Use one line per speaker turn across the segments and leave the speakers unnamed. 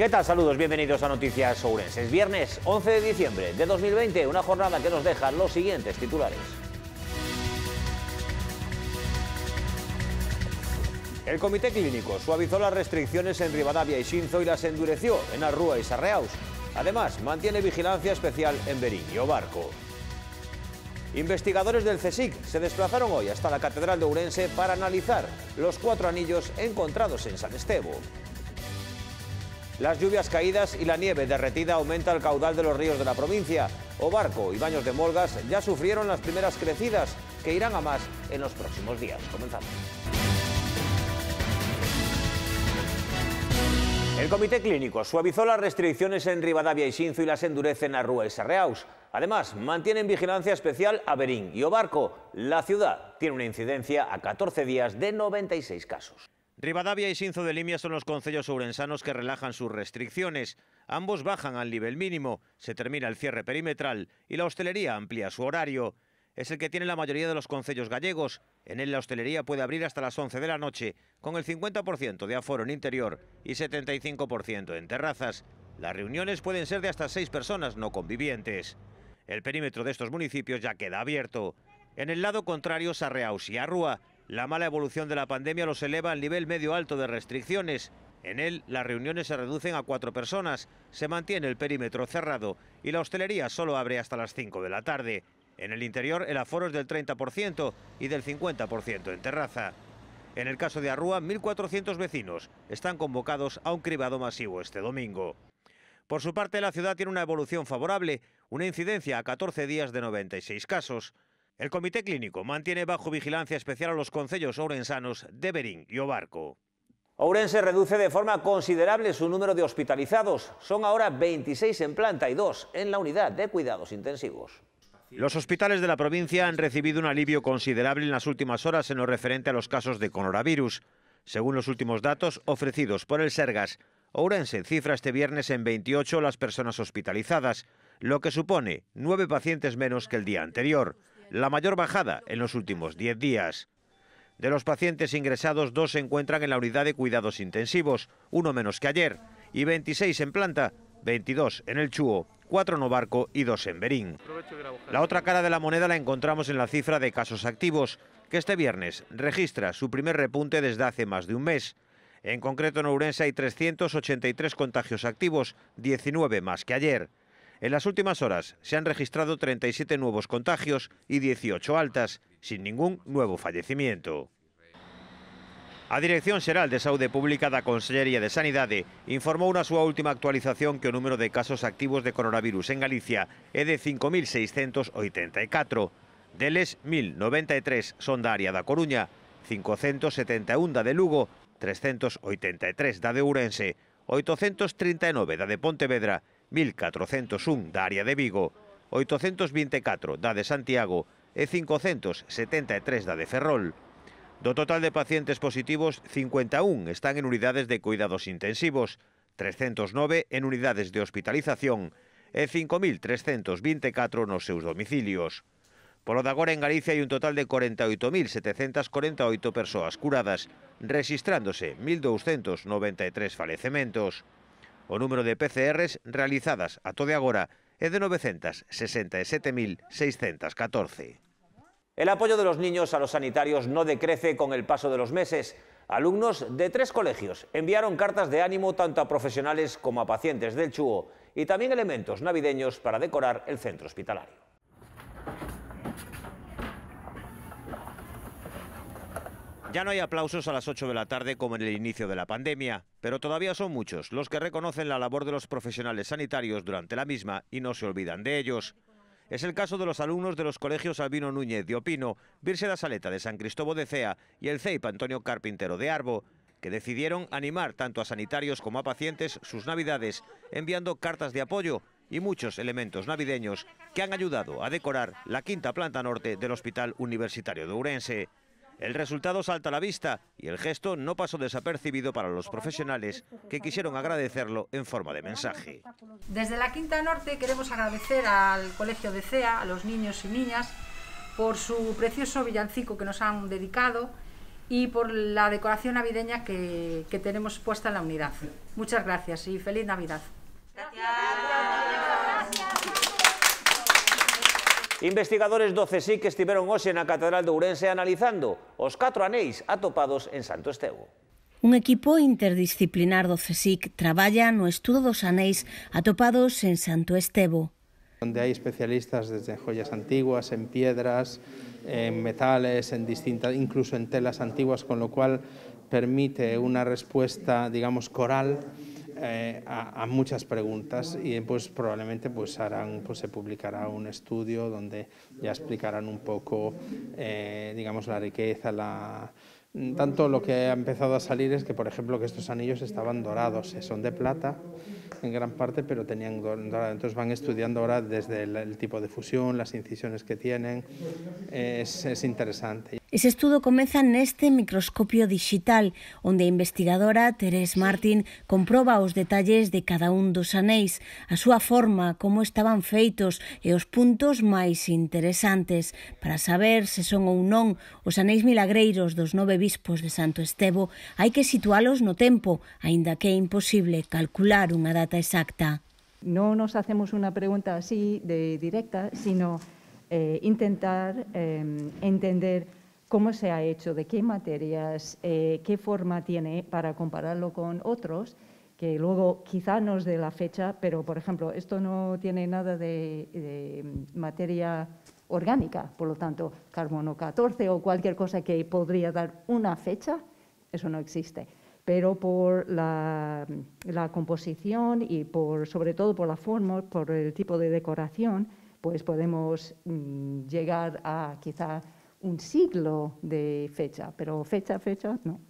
¿Qué tal? Saludos, bienvenidos a Noticias Ourense. Es viernes 11 de diciembre de 2020, una jornada que nos deja los siguientes titulares. El comité clínico suavizó las restricciones en Rivadavia y Shinzo y las endureció en Arrúa y Sarreaus. Además, mantiene vigilancia especial en beriño Barco. Investigadores del CSIC se desplazaron hoy hasta la Catedral de Ourense para analizar los cuatro anillos encontrados en San Estebo. Las lluvias caídas y la nieve derretida aumenta el caudal de los ríos de la provincia. Obarco y Baños de Molgas ya sufrieron las primeras crecidas, que irán a más en los próximos días. Comenzamos. El Comité Clínico suavizó las restricciones en Rivadavia y Sinzo y las endurece en Arrua y Sarreaus. Además, mantienen vigilancia especial a Berín y Obarco. La ciudad tiene una incidencia a 14 días de 96 casos. Rivadavia y Sinzo de Limia son los concellos ourensanos que relajan sus restricciones. Ambos bajan al nivel mínimo, se termina el cierre perimetral y la hostelería amplía su horario. Es el que tiene la mayoría de los concellos gallegos. En él la hostelería puede abrir hasta las 11 de la noche, con el 50% de aforo en interior y 75% en terrazas. Las reuniones pueden ser de hasta seis personas no convivientes. El perímetro de estos municipios ya queda abierto. En el lado contrario, Sarreaus y Arrua la mala evolución de la pandemia los eleva al nivel medio alto de restricciones. En él, las reuniones se reducen a cuatro personas, se mantiene el perímetro cerrado y la hostelería solo abre hasta las 5 de la tarde. En el interior, el aforo es del 30% y del 50% en terraza. En el caso de Arrua, 1.400 vecinos están convocados a un cribado masivo este domingo. Por su parte, la ciudad tiene una evolución favorable, una incidencia a 14 días de 96 casos. El Comité Clínico mantiene bajo vigilancia especial a los concellos ourensanos de Berín y Obarco. Ourense reduce de forma considerable su número de hospitalizados. Son ahora 26 en planta y 2 en la unidad de cuidados intensivos. Los hospitales de la provincia han recibido un alivio considerable en las últimas horas en lo referente a los casos de coronavirus. Según los últimos datos ofrecidos por el Sergas, Ourense cifra este viernes en 28 las personas hospitalizadas, lo que supone 9 pacientes menos que el día anterior la mayor bajada en los últimos 10 días. De los pacientes ingresados, dos se encuentran en la unidad de cuidados intensivos, uno menos que ayer, y 26 en planta, 22 en el Chuo, 4 en Obarco y 2 en Berín. La otra cara de la moneda la encontramos en la cifra de casos activos, que este viernes registra su primer repunte desde hace más de un mes. En concreto en Ourense hay 383 contagios activos, 19 más que ayer. En las últimas horas se han registrado 37 nuevos contagios y 18 altas, sin ningún nuevo fallecimiento. A Dirección Xeral de Saúde Pública da Consellería de Sanidade informou na súa última actualización que o número de casos activos de coronavirus en Galicia é de 5.684. Deles, 1.093 son da área da Coruña, 571 da de Lugo, 383 da de Ourense, 839 da de Pontevedra 1.401 da área de Vigo, 824 da de Santiago e 573 da de Ferrol. Do total de pacientes positivos, 51 están en unidades de cuidados intensivos, 309 en unidades de hospitalización e 5.324 nos seus domicilios. Polo de agora en Galicia hai un total de 48.748 persoas curadas, registrándose 1.293 falecementos. El número de PCRs realizadas a todo agora es de 967.614. E el apoyo de los niños a los sanitarios no decrece con el paso de los meses. Alumnos de tres colegios enviaron cartas de ánimo tanto a profesionales como a pacientes del Chuo y también elementos navideños para decorar el centro hospitalario. Ya no hay aplausos a las 8 de la tarde como en el inicio de la pandemia, pero todavía son muchos los que reconocen la labor de los profesionales sanitarios durante la misma y no se olvidan de ellos. Es el caso de los alumnos de los colegios Albino Núñez de Opino, Virse Saleta de San Cristóbal de Cea y el CEIP Antonio Carpintero de Arbo, que decidieron animar tanto a sanitarios como a pacientes sus navidades, enviando cartas de apoyo y muchos elementos navideños que han ayudado a decorar la quinta planta norte del Hospital Universitario de Urense. El resultado salta a la vista y el gesto no pasó desapercibido para los profesionales que quisieron agradecerlo en forma de mensaje.
Desde la Quinta Norte queremos agradecer al Colegio de CEA, a los niños y niñas, por su precioso villancico que nos han dedicado y por la decoración navideña que, tenemos puesta en la unidad. Muchas
gracias y feliz Navidad. Investigadores do CSIC estiveron hoxe na Catedral de Ourense analizando os catro anéis atopados en Santo Estevo.
Un equipo interdisciplinar do CSIC traballa no estudo dos anéis atopados en Santo Estevo.
Onde hai especialistas desde joyas antiguas, en piedras, en metales, en distintas, incluso en telas antiguas, con lo cual permite unha respuesta, digamos, coral Eh, a, muchas preguntas y pues probablemente pues harán pues se publicará un estudio donde ya explicarán un poco eh, digamos la riqueza la tanto lo que ha empezado a salir es que por ejemplo que estos anillos estaban dorados eh, son de plata en gran parte, pero tenían dorada. Entonces van estudiando ahora desde el, el, tipo de fusión, las incisiones que tienen. Eh, es, es interesante.
Ese estudo comeza neste microscopio digital, onde a investigadora Teres Martín comproba os detalles de cada un dos anéis, a súa forma, como estaban feitos e os puntos máis interesantes para saber se son ou non os anéis milagreiros dos nove bispos de Santo Estevo, hai que situalos no tempo, aínda que é imposible calcular unha data exacta.
No nos hacemos una pregunta así de directa, sino eh, intentar em, entender cómo se ha hecho, de qué materias, eh, qué forma tiene para compararlo con otros, que luego quizá nos dé la fecha, pero por ejemplo, esto no tiene nada de, de materia orgánica, por lo tanto, carbono 14 o cualquier cosa que podría dar una fecha, eso no existe pero por la, composición y por, sobre todo por la forma, por el tipo de decoración, pues podemos mm, llegar a quizá un siglo de fecha,
pero fecha, fecha, no.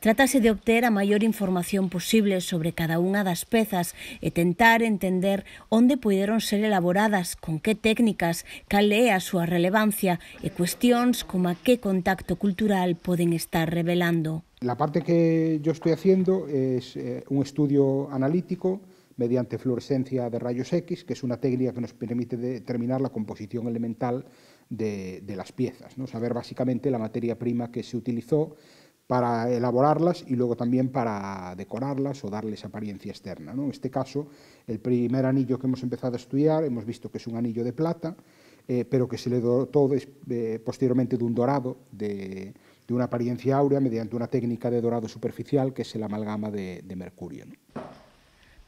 Trátase de obtener la mayor información posible sobre cada una de las piezas y e tentar entender dónde pudieron ser elaboradas, con qué técnicas, cal é a relevancia y e cuestiones como a qué contacto cultural pueden estar revelando.
La parte que yo estoy haciendo es eh, un estudio analítico mediante fluorescencia de rayos X, que es una técnica que nos permite determinar la composición elemental de, las piezas, ¿no? saber básicamente la materia prima que se utilizó para elaborarlas y luego también para decorarlas o darles apariencia externa. En este caso, el primer anillo que hemos empezado a estudiar, hemos visto que es un anillo de plata, eh, pero que se le dotó eh, posteriormente de un dorado de, de una apariencia áurea mediante unha técnica de dorado superficial que es el amalgama de, de mercurio. ¿no?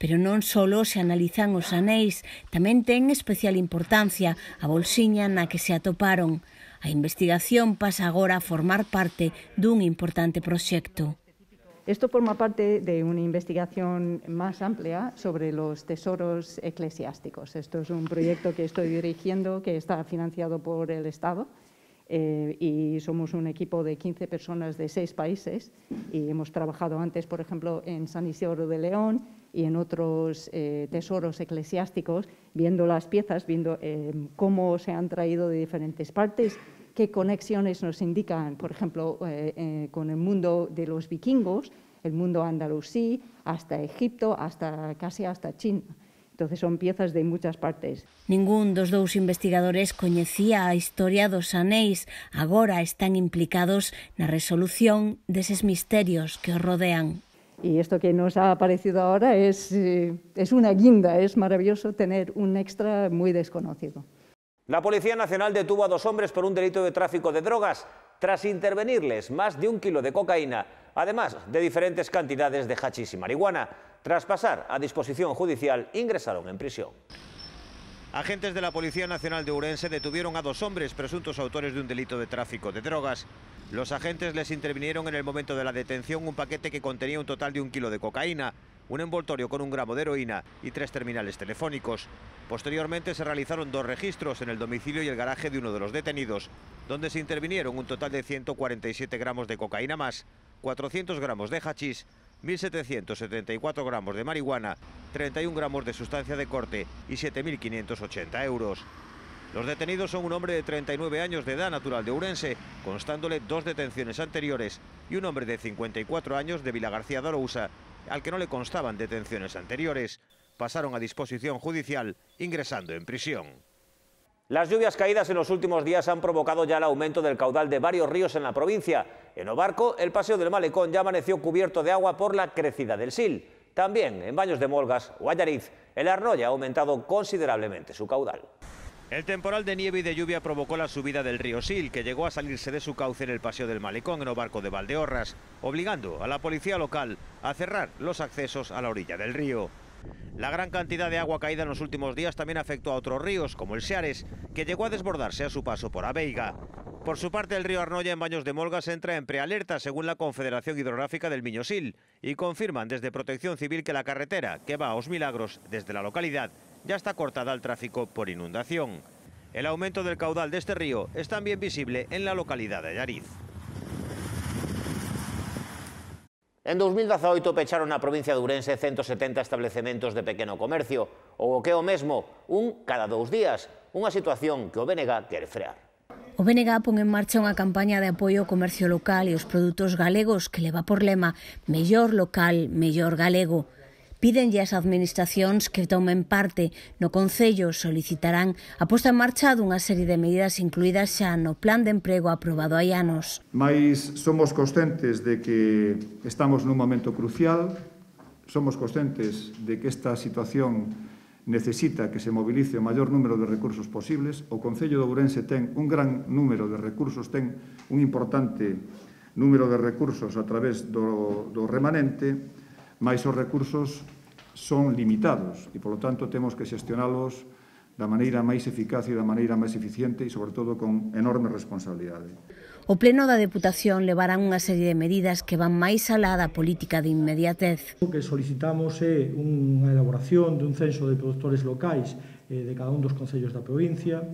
Pero non só se analizan os anéis, tamén ten especial importancia a bolsiña na que se atoparon. A investigación pasa agora a formar parte dun importante proxecto.
Esto forma parte de una investigación más amplia sobre los tesoros eclesiásticos. Esto es un proyecto que estoy dirigiendo, que está financiado por el Estado Eh, y somos un equipo de 15 personas de seis países y hemos trabajado antes, por ejemplo, en San Isidro de León y en otros eh, tesoros eclesiásticos, viendo las piezas, viendo eh, cómo se han traído de diferentes partes, qué conexiones nos indican, por ejemplo, con el mundo de los vikingos, el mundo andalusí, hasta Egipto, hasta casi hasta China. Entonces son piezas de muchas partes.
Ningún dos investigadores conocía a historia dos anéis. Ahora están implicados ...en la resolución de esos misterios que os rodean. Y esto que nos ha
aparecido ahora es, eh, es una guinda, es maravilloso tener un extra muy desconocido.
La Policía Nacional detuvo a dos hombres por un delito de tráfico de drogas tras intervenirles más de un kilo de cocaína, además de diferentes cantidades de hachís y marihuana. Tras pasar a disposición judicial, ingresaron en prisión. Agentes de la Policía Nacional de Urense detuvieron a dos hombres presuntos autores de un delito de tráfico de drogas. Los agentes les intervinieron en el momento de la detención un paquete que contenía un total de un kilo de cocaína, un envoltorio con un gramo de heroína y tres terminales telefónicos. Posteriormente se realizaron dos registros en el domicilio y el garaje de uno de los detenidos, donde se intervinieron un total de 147 gramos de cocaína más, 400 gramos de hachís, 1.774 gramos de marihuana, 31 gramos de sustancia de corte y 7.580 euros. Los detenidos son un hombre de 39 años de edad natural de Urense, constándole dos detenciones anteriores, y un hombre de 54 años de Vilagarcía de Arousa, al que no le constaban detenciones anteriores. Pasaron a disposición judicial, ingresando en prisión. Las lluvias caídas en los últimos días han provocado ya el aumento del caudal de varios ríos en la provincia. En Obarco, el paseo del Malecón ya amaneció cubierto de agua por la crecida del Sil. También en Baños de Molgas Guayariz, el Arnoya ha aumentado considerablemente su caudal. El temporal de nieve y de lluvia provocó la subida del río Sil, que llegó a salirse de su cauce en el paseo del Malecón en Obarco de Valdeorras, obligando a la policía local a cerrar los accesos a la orilla del río. La gran cantidad de agua caída en los últimos días también afectó a otros ríos, como el Seares, que llegó a desbordarse a su paso por Aveiga. Por su parte, el río Arnoya en Baños de Molgas entra en prealerta según la Confederación Hidrográfica del Miñosil y confirman desde Protección Civil que la carretera que va a Os Milagros desde la localidad ya está cortada al tráfico por inundación. El aumento del caudal de este río es también visible en la localidad de Yariz. En 2018 pecharon na provincia de Ourense 170 establecementos de pequeno comercio, ou o que é o mesmo, un cada dous días, unha situación que o BNG quere frear.
O BNG pon en marcha unha campaña de apoio ao comercio local e aos produtos galegos que leva por lema mellor local, mellor galego. Pídenlle ás administracións que tomen parte no Concello solicitarán a posta en marcha dunha serie de medidas incluídas xa no plan de emprego aprobado hai anos.
Mais somos conscientes de que estamos nun momento crucial, somos conscientes de que esta situación necesita que se mobilice o maior número de recursos posibles. O Concello de Ourense ten un gran número de recursos, ten un importante número de recursos a través do, do remanente, mais os recursos son limitados e, polo tanto, temos que xestionalos da maneira máis eficaz e da maneira máis eficiente e, sobre todo, con enorme responsabilidade.
O Pleno da Deputación levará unha serie de medidas que van máis alá da política de inmediatez.
O que solicitamos é unha elaboración dun censo de produtores locais eh, de cada un dos concellos da provincia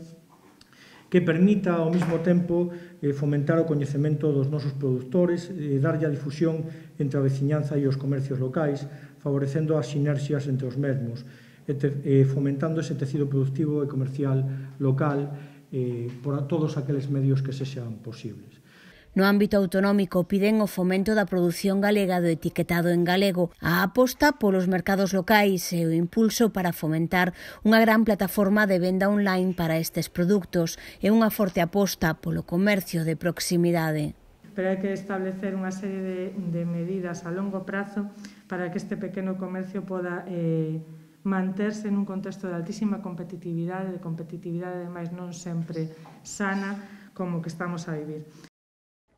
que permita ao mesmo tempo eh, fomentar o coñecemento dos nosos produtores, eh, darlle a difusión entre a veciñanza e os comercios locais, favorecendo as sinerxias entre os mesmos e, fomentando ese tecido productivo e comercial local eh, por todos aqueles medios que se sean posibles.
No ámbito autonómico piden o fomento da produción galega do etiquetado en galego, a aposta polos mercados locais e o impulso para fomentar unha gran plataforma de venda online para estes produtos e unha forte aposta polo comercio de proximidade
pero hai que establecer unha serie de, de medidas a longo prazo para que este pequeno comercio poda eh, manterse nun contexto de altísima competitividade, de competitividade ademais non sempre sana como que estamos a vivir.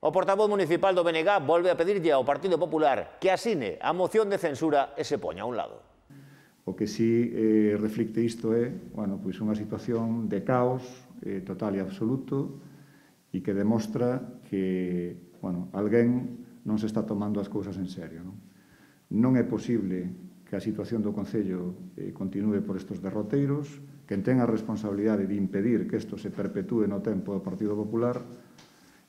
O portavoz municipal do BNG volve a pedirlle ao Partido Popular que asine a moción de censura e se
poña a un lado. O que sí eh, reflicte isto é bueno, pois unha situación de caos eh, total e absoluto, e que demostra que, bueno, alguén non se está tomando as cousas en serio. Non, non é posible que a situación do Concello eh, continue por estes derroteiros, quen ten a responsabilidade de impedir que isto se perpetúe no tempo do Partido Popular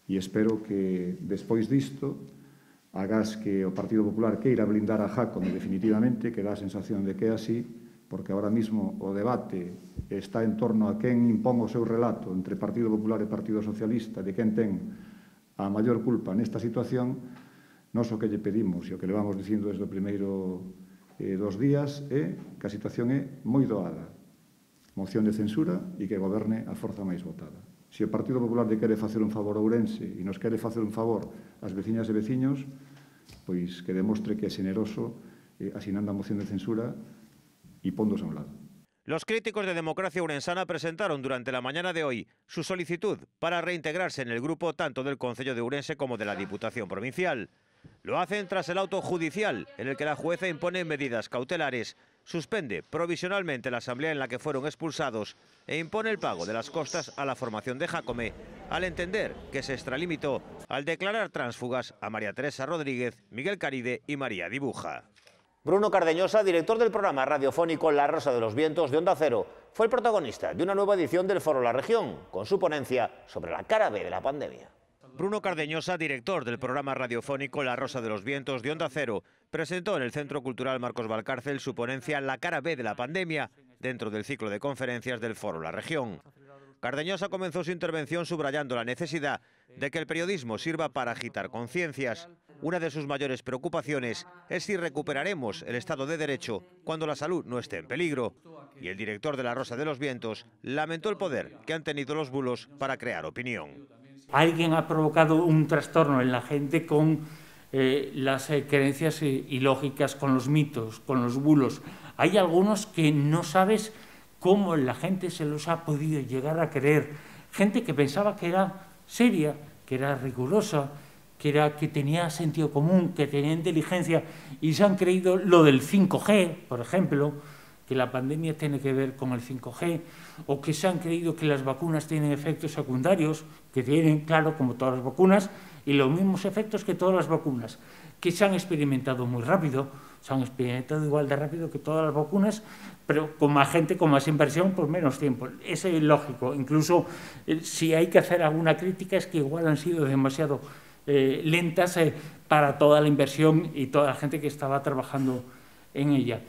e espero que despois disto hagas que o Partido Popular queira blindar a Jacome definitivamente, que dá a sensación de que é así, porque ahora mismo o debate está en torno a quen impón o seu relato entre Partido Popular e Partido Socialista de quen ten a maior culpa nesta situación, nos o que lle pedimos e o que levamos dicindo desde o primeiro eh, dos días é que a situación é moi doada. Moción de censura e que goberne a forza máis votada. Se o Partido Popular de quere facer un favor a Ourense e nos quere facer un favor ás veciñas e veciños, pois que demostre que é generoso eh, asinando a moción de censura y
Los críticos de Democracia Urensana presentaron durante la mañana de hoy su solicitud para reintegrarse en el grupo tanto del Consejo de Urense como de la Diputación Provincial. Lo hacen tras el auto judicial en el que la jueza impone medidas cautelares, suspende provisionalmente la asamblea en la que fueron expulsados e impone el pago de las costas a la formación de Jacome, al entender que se extralimitó al declarar tránsfugas a María Teresa Rodríguez, Miguel Caride y María Dibuja. Bruno Cardeñosa, director del programa radiofónico La Rosa de los Vientos de Onda Cero, fue el protagonista de una nueva edición del Foro La Región, con su ponencia sobre la cara B de la pandemia. Bruno Cardeñosa, director del programa radiofónico La Rosa de los Vientos de Onda Cero, presentó en el Centro Cultural Marcos Valcárcel su ponencia La cara B de la pandemia, dentro del ciclo de conferencias del Foro La Región. Cardeñosa comenzó su intervención subrayando la necesidad de que el periodismo sirva para agitar conciencias, una de sus mayores preocupaciones es si recuperaremos el Estado de Derecho cuando la salud no esté en peligro. Y el director de La Rosa de los Vientos lamentó el poder que han tenido los bulos
para crear opinión. Alguien ha provocado un trastorno en la gente con eh, las eh, creencias eh, ilógicas, con los mitos, con los bulos. Hay algunos que no sabes cómo la gente se los ha podido llegar a creer. Gente que pensaba que era seria, que era rigurosa, que, era, que tenía sentido común, que tenía inteligencia, y se han creído lo del 5G, por ejemplo, que la pandemia tiene que ver con el 5G, o que se han creído que las vacunas tienen efectos secundarios, que tienen, claro, como todas las vacunas, y los mismos efectos que todas las vacunas, que se han experimentado muy rápido, se han experimentado igual de rápido que todas las vacunas, pero con más gente, con más inversión, por menos tiempo. Eso es lógico. Incluso eh, si hay que hacer alguna crítica es que igual han sido demasiado eh, lentas eh, para toda la inversión y toda la gente que estaba trabajando en ella.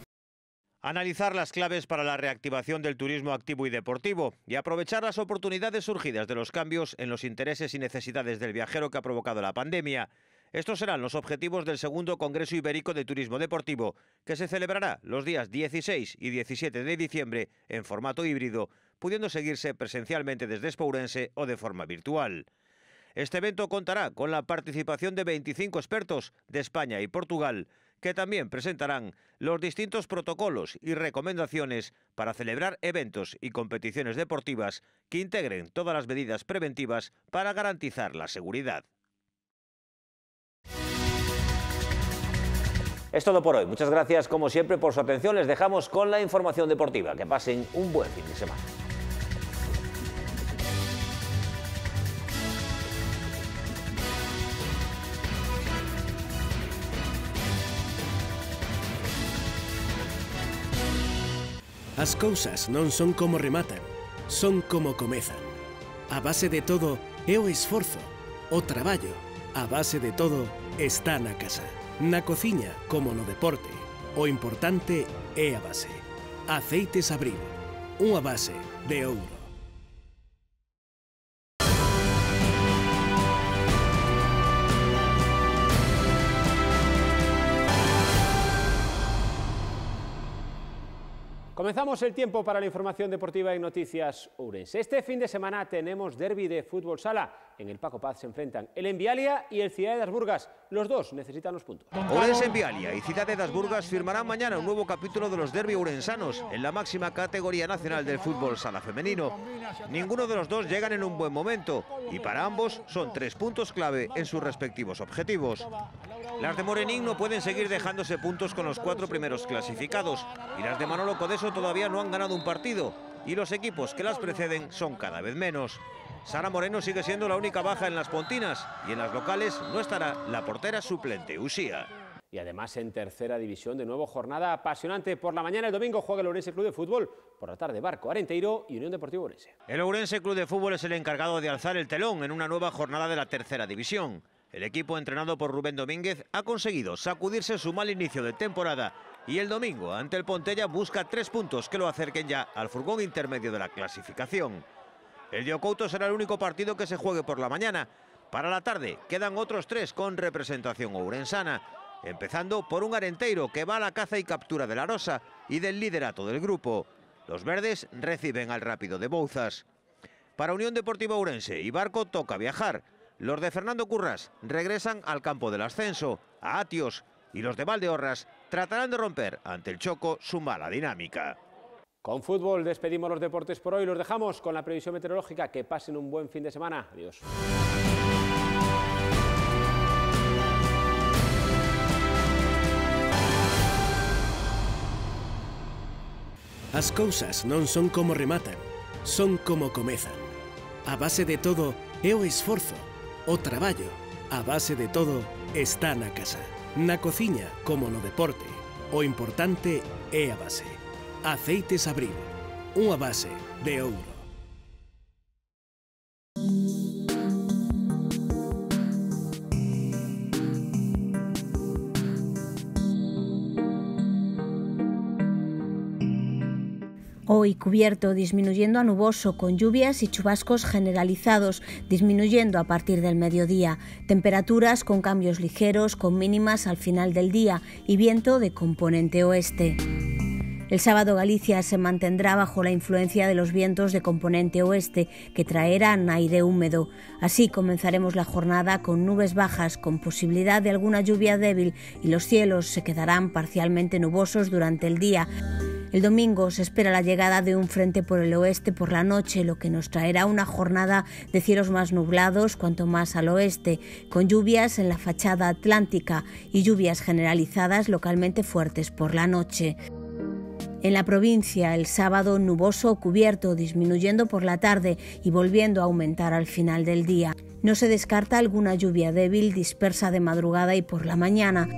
Analizar las claves para la reactivación del turismo activo y deportivo y aprovechar las oportunidades surgidas de los cambios en los intereses y necesidades del viajero que ha provocado la pandemia. Estos serán los objetivos del segundo Congreso Ibérico de Turismo Deportivo, que se celebrará los días 16 y 17 de diciembre en formato híbrido, pudiendo seguirse presencialmente desde Espourense o de forma virtual. Este evento contará con la participación de 25 expertos de España y Portugal, que también presentarán los distintos protocolos y recomendaciones para celebrar eventos y competiciones deportivas que integren todas las medidas preventivas para garantizar la seguridad. Es todo por hoy. Muchas gracias como siempre por su atención. Les dejamos con la información deportiva. Que pasen un buen fin de semana.
As cousas non son como rematan, son como comezan. A base de todo é o esforzo, o traballo. A base de todo está na casa. Na cociña, como no deporte, o importante é a base. Aceites Abril, unha base de ouro. Comenzamos el tiempo para la información deportiva y noticias Urense.
Este fin de semana tenemos derby de fútbol sala. En el Paco Paz se enfrentan el Envialia y el Ciudad de las Burgas. Los dos necesitan los puntos. Urense, Envialia y Ciudad de las Burgas firmarán mañana un nuevo capítulo de los derby urensanos en la máxima categoría nacional del fútbol sala femenino. Ninguno de los dos llegan en un buen momento y para ambos son tres puntos clave en sus respectivos objetivos. Las de Morenín no pueden seguir dejándose puntos con los cuatro primeros clasificados y las de Manolo Codeso todavía no han ganado un partido y los equipos que las preceden son cada vez menos. Sara Moreno sigue siendo la única baja en las pontinas y en las locales no estará la portera suplente Usía. Y además en tercera división, de nuevo jornada apasionante. Por la mañana el domingo juega el Orense Club de Fútbol, por la tarde Barco Arenteiro y Unión Deportivo Orense. El Orense Club de Fútbol es el encargado de alzar el telón en una nueva jornada de la tercera división el equipo entrenado por Rubén Domínguez ha conseguido sacudirse su mal inicio de temporada y el domingo ante el Pontella busca tres puntos que lo acerquen ya al furgón intermedio de la clasificación. El Diocouto será el único partido que se juegue por la mañana. Para la tarde quedan otros tres con representación ourensana, empezando por un arenteiro que va a la caza y captura de la Rosa y del liderato del grupo. Los verdes reciben al rápido de Bouzas. Para Unión Deportiva Ourense, Barco toca viajar. Los de Fernando Curras regresan al campo del ascenso, a Atios, y los de Valdeorras tratarán de romper ante el Choco su mala dinámica. Con fútbol despedimos los deportes por hoy. Los dejamos con la
previsión meteorológica. Que pasen un buen fin de semana. Adiós. Las cosas no son como rematan, son como comezan. A base de todo es esfuerzo o trabajo, a base de todo, está na casa. Na cocina, como no deporte, o importante é e a base. Aceites Abril, una base de ouro.
Hoy cubierto, disminuyendo a nuboso, con lluvias y chubascos generalizados, disminuyendo a partir del mediodía. Temperaturas con cambios ligeros, con mínimas al final del día y viento de componente oeste. El sábado Galicia se mantendrá bajo la influencia de los vientos de componente oeste que traerán aire húmedo. Así comenzaremos la jornada con nubes bajas, con posibilidad de alguna lluvia débil y los cielos se quedarán parcialmente nubosos durante el día. El domingo se espera la llegada de un frente por el oeste por la noche, lo que nos traerá una jornada de cielos más nublados cuanto más al oeste, con lluvias en la fachada atlántica y lluvias generalizadas localmente fuertes por la noche. En la provincia, el sábado nuboso cubierto, disminuyendo por la tarde y volviendo a aumentar al final del día. No se descarta alguna lluvia débil dispersa de madrugada y por la mañana.